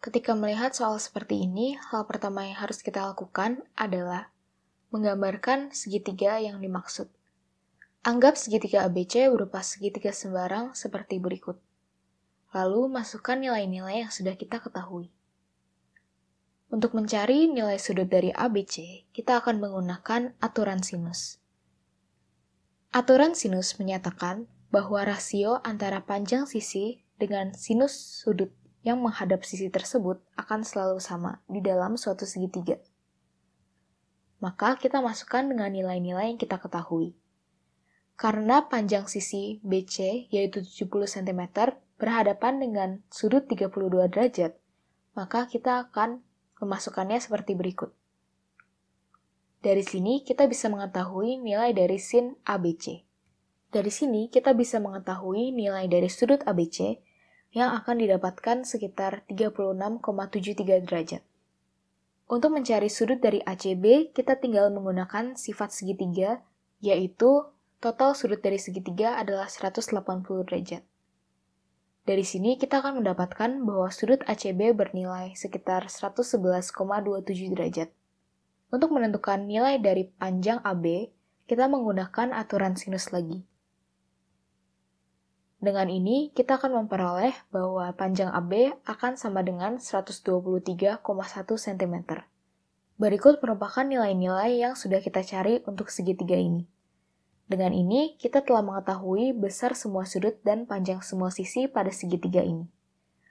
Ketika melihat soal seperti ini, hal pertama yang harus kita lakukan adalah menggambarkan segitiga yang dimaksud. Anggap segitiga ABC berupa segitiga sembarang seperti berikut. Lalu masukkan nilai-nilai yang sudah kita ketahui. Untuk mencari nilai sudut dari ABC, kita akan menggunakan aturan sinus. Aturan sinus menyatakan bahwa rasio antara panjang sisi dengan sinus sudut yang menghadap sisi tersebut akan selalu sama di dalam suatu segitiga. Maka kita masukkan dengan nilai-nilai yang kita ketahui. Karena panjang sisi BC yaitu 70 cm berhadapan dengan sudut 32 derajat, maka kita akan memasukkannya seperti berikut. Dari sini kita bisa mengetahui nilai dari sin ABC. Dari sini kita bisa mengetahui nilai dari sudut ABC yang akan didapatkan sekitar 36,73 derajat. Untuk mencari sudut dari ACB, kita tinggal menggunakan sifat segitiga, yaitu total sudut dari segitiga adalah 180 derajat. Dari sini kita akan mendapatkan bahwa sudut ACB bernilai sekitar 111,27 derajat. Untuk menentukan nilai dari panjang AB, kita menggunakan aturan sinus lagi. Dengan ini, kita akan memperoleh bahwa panjang AB akan sama dengan 123,1 cm. Berikut merupakan nilai-nilai yang sudah kita cari untuk segitiga ini. Dengan ini, kita telah mengetahui besar semua sudut dan panjang semua sisi pada segitiga ini.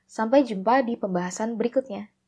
Sampai jumpa di pembahasan berikutnya.